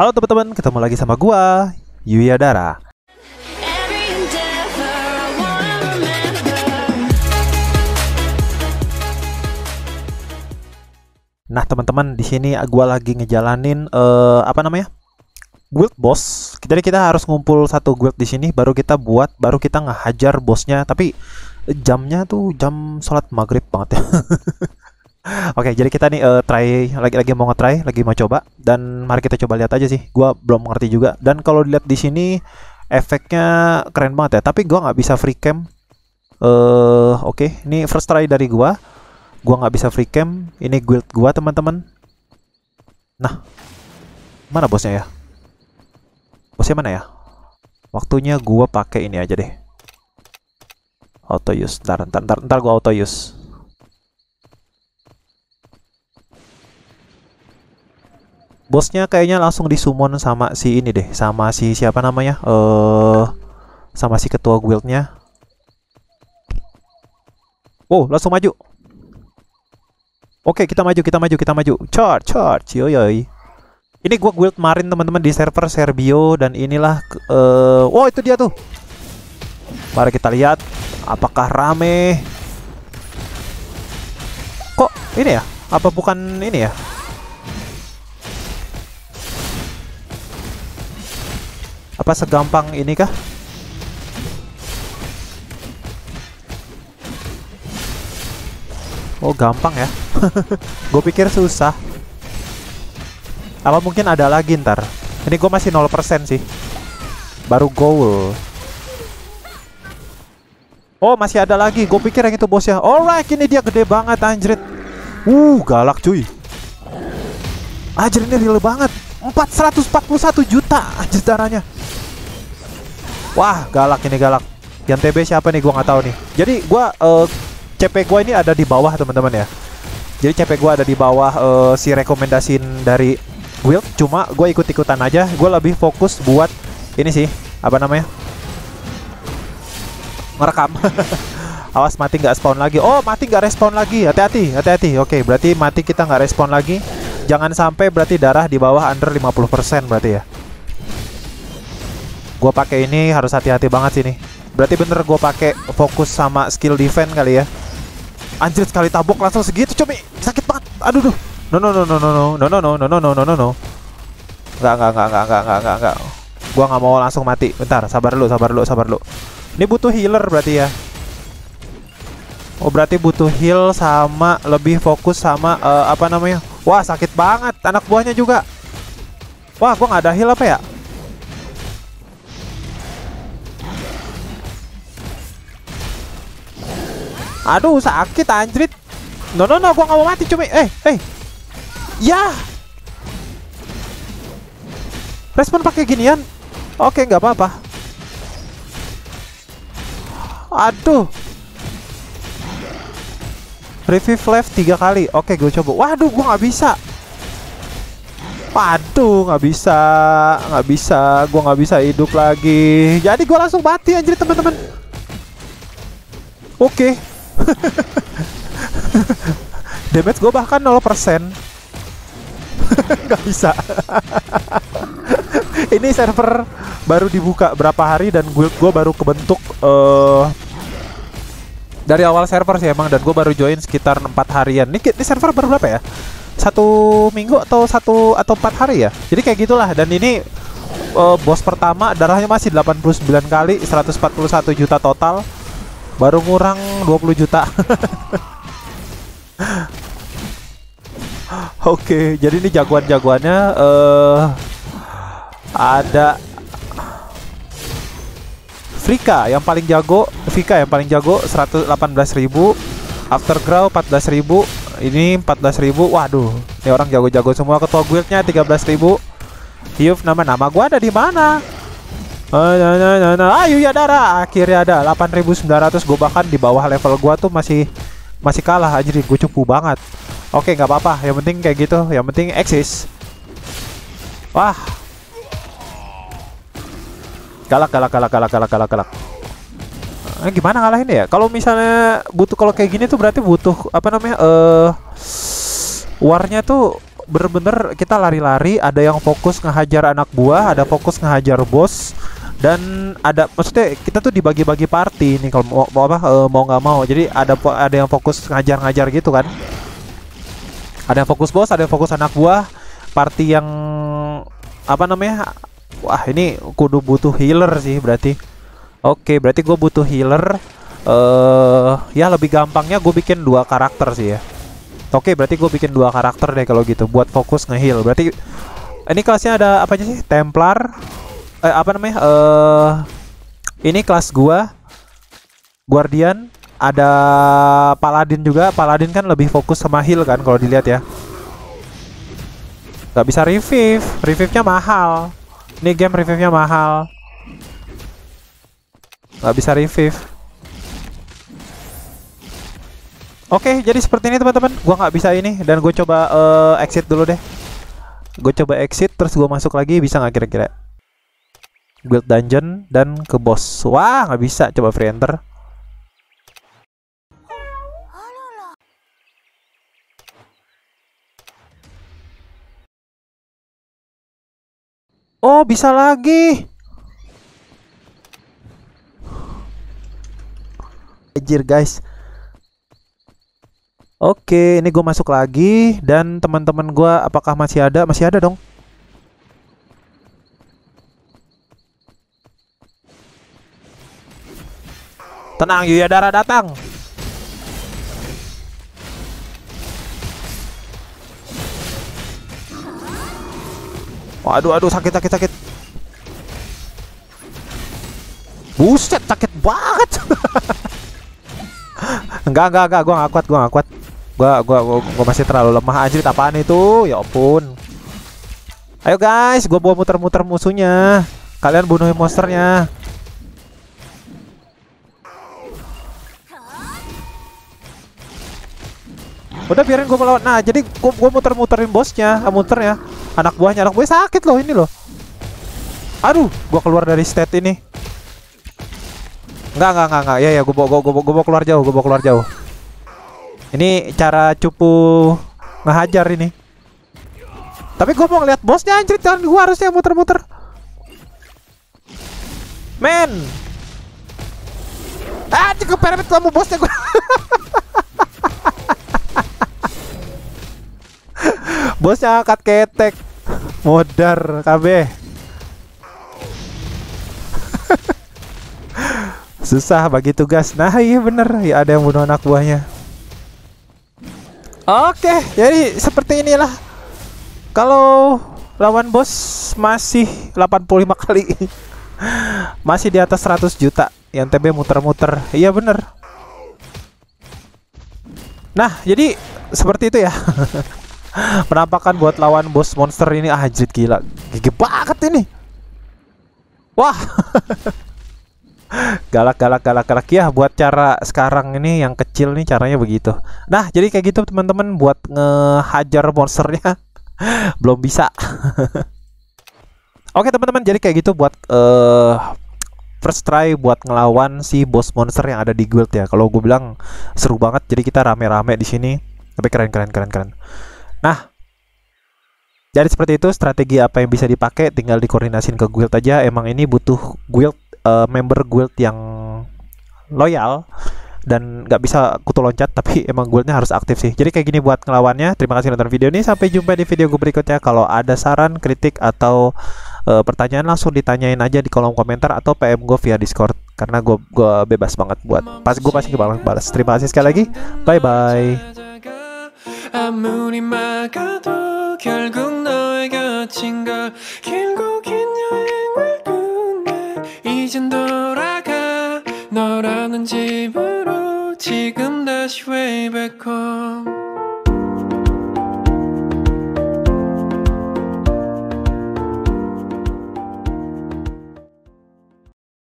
Halo teman-teman, ketemu lagi sama gua Yuya Dara. Nah teman-teman di sini gue lagi ngejalanin uh, apa namanya guild boss. Jadi kita harus ngumpul satu guild di sini, baru kita buat, baru kita ngehajar bosnya. Tapi jamnya tuh jam sholat maghrib banget ya. Oke, okay, jadi kita nih uh, try lagi-lagi mau nge-try, lagi mau coba dan mari kita coba lihat aja sih. Gua belum mengerti juga. Dan kalau dilihat di sini efeknya keren banget ya, tapi gua nggak bisa free cam. Eh, uh, oke, okay. ini first try dari gua. Gua nggak bisa free cam. Ini guild gua, teman-teman. Nah. Mana bosnya ya? Bosnya mana ya? Waktunya gua pakai ini aja deh. Auto use. Entar entar entar gua auto use. bosnya kayaknya langsung disummon sama si ini deh sama si siapa namanya eh uh, sama si ketua guildnya Oh langsung maju oke kita maju kita maju kita maju charge charge yo yo. ini gua guild marin teman-teman di server Serbio dan inilah uh, wow itu dia tuh mari kita lihat apakah rame kok ini ya apa bukan ini ya apa segampang ini kah? Oh gampang ya Gue pikir susah Apa mungkin ada lagi ntar Ini gue masih 0% sih Baru goal Oh masih ada lagi Gue pikir yang itu bosnya Alright ini dia gede banget anjrit Uh galak cuy Anjir ini real banget 441 juta anjir darahnya Wah, galak ini galak. Yang TB siapa nih gua nggak tahu nih. Jadi gua uh, eh, CP gua ini ada di bawah, teman-teman ya. Jadi CP gua ada di bawah uh, si rekomendasiin dari Wild, cuma gue ikut-ikutan aja. Gue lebih fokus buat ini sih, apa namanya? Ngerekam. Awas mati nggak spawn lagi. Oh, mati nggak respawn lagi. Hati-hati, hati-hati. Oke, berarti mati kita nggak respawn lagi. Jangan sampai berarti darah di bawah under 50% berarti ya. Gue pakai ini harus hati-hati banget sih nih. Berarti bener gue pakai fokus sama skill defense kali ya. Anjir sekali tabok langsung segitu cumi. Sakit banget. Aduh duh. No no no no no no no no no no no no no no no. nggak nggak nggak nggak nggak. gak gue nggak mau langsung mati. Bentar, sabar dulu, sabar dulu, sabar dulu. Ini butuh healer berarti ya. Oh berarti butuh heal sama lebih fokus sama uh, apa namanya? Wah sakit banget anak buahnya juga. Wah gue nggak ada heal apa ya? Aduh sakit anjrit. No no no, gue gak mau mati cumi. Eh eh, ya. Respon pakai ginian. Oke nggak apa-apa. Aduh. Revive left tiga kali. Oke gue coba. Waduh gue gak bisa. Waduh, gak bisa, Gak bisa, gue gak bisa hidup lagi. Jadi gue langsung mati anjrit, teman-teman. Oke, okay. damage gue bahkan 0% nggak bisa ini server baru dibuka berapa hari dan guild gue baru kebentuk uh, dari awal server sih emang dan gue baru join sekitar 4 harian ini, ini server baru berapa ya satu minggu atau satu atau empat hari ya jadi kayak gitulah dan ini uh, eh, bos pertama darahnya masih 89 kali 141 juta total Baru kurang 20 juta. Oke, okay, jadi ini jagoan-jagoannya uh, ada Frika yang paling jago, Vika yang paling jago 118.000, Aftergrow 14.000, ini 14.000. Waduh, ini orang jago-jago semua ketua guildnya 13.000. Yuf nama nama gua ada di mana? Ayo ya darah akhirnya ada 8900 gue bahkan di bawah level gua tuh masih masih kalah aja gue cupu banget oke nggak apa-apa yang penting kayak gitu yang penting eksis wah galak galak galak galak galak galak galak eh, gimana ngalahin ya kalau misalnya butuh kalau kayak gini tuh berarti butuh apa namanya eh uh, warnya tuh bener-bener kita lari-lari ada yang fokus ngehajar anak buah ada fokus ngehajar bos dan ada maksudnya kita tuh dibagi-bagi party nih kalau mau, mau apa eh, mau nggak mau jadi ada ada yang fokus ngajar-ngajar gitu kan ada yang fokus bos ada yang fokus anak buah party yang apa namanya wah ini kudu butuh healer sih berarti oke berarti gue butuh healer eh ya lebih gampangnya gue bikin dua karakter sih ya oke berarti gue bikin dua karakter deh kalau gitu buat fokus ngeheal berarti ini kelasnya ada apa aja sih templar eh, apa namanya? Uh, ini kelas gua Guardian ada Paladin juga. Paladin kan lebih fokus sama heal kan kalau dilihat ya. Gak bisa revive. Revive-nya mahal. Ini game revive-nya mahal. Gak bisa revive. Oke, okay, jadi seperti ini teman-teman. Gua nggak bisa ini dan gue coba uh, exit dulu deh. Gue coba exit terus gue masuk lagi bisa nggak kira-kira? Build dungeon dan ke boss. Wah, nggak bisa. Coba free enter. Oh, bisa lagi. Anjir, guys. Oke, ini gue masuk lagi dan teman-teman gue apakah masih ada? Masih ada dong. Tenang, darah datang. Waduh, aduh, sakit, sakit, sakit. Buset, sakit banget. enggak, enggak, enggak, gua gak kuat, gua gak kuat. Gua, gua, gua, gua masih terlalu lemah anjir apaan itu? Ya ampun. Ayo guys, gua bawa muter-muter musuhnya. Kalian bunuhin monsternya. Udah biarin gue melawan. Nah, jadi gue, muter-muterin bosnya, ah, muter ya. Anak buahnya, anak buahnya sakit loh ini loh. Aduh, gue keluar dari state ini. Enggak, enggak, enggak, enggak. Ya, ya, gue bawa, gue, gue, gue bawa keluar jauh, gue bawa keluar jauh. Ini cara cupu ngehajar ini. Tapi gue mau ngeliat bosnya anjir, jangan gue harusnya muter-muter. Men. Ah, cukup permet kamu bosnya gue. Bosnya angkat ketek. Modar KB. Susah bagi tugas. Nah, iya bener. Ya ada yang bunuh anak buahnya. Oke, jadi seperti inilah. Kalau lawan bos masih 85 kali. masih di atas 100 juta. Yang TB muter-muter. Iya bener. Nah, jadi seperti itu ya. Penampakan buat lawan bos monster ini ah jid, gila. Gigi banget ini. Wah. galak galak galak galak ya buat cara sekarang ini yang kecil nih caranya begitu. Nah, jadi kayak gitu teman-teman buat ngehajar monsternya belum bisa. Oke, teman-teman, jadi kayak gitu buat uh, first try buat ngelawan si bos monster yang ada di guild ya. Kalau gue bilang seru banget, jadi kita rame-rame di sini. Tapi keren, keren, keren, keren. Nah, jadi seperti itu strategi apa yang bisa dipakai tinggal dikoordinasin ke guild aja. Emang ini butuh guild uh, member guild yang loyal dan nggak bisa kutu loncat tapi emang guildnya harus aktif sih jadi kayak gini buat ngelawannya terima kasih nonton video ini sampai jumpa di video gue berikutnya kalau ada saran kritik atau uh, pertanyaan langsung ditanyain aja di kolom komentar atau PM gue via discord karena gue gue bebas banget buat pas gue pasti bakal balas terima kasih sekali lagi bye bye 아무리 막아도 결국 너의 곁인 걸 길고 긴 여행을 끝내 이젠 더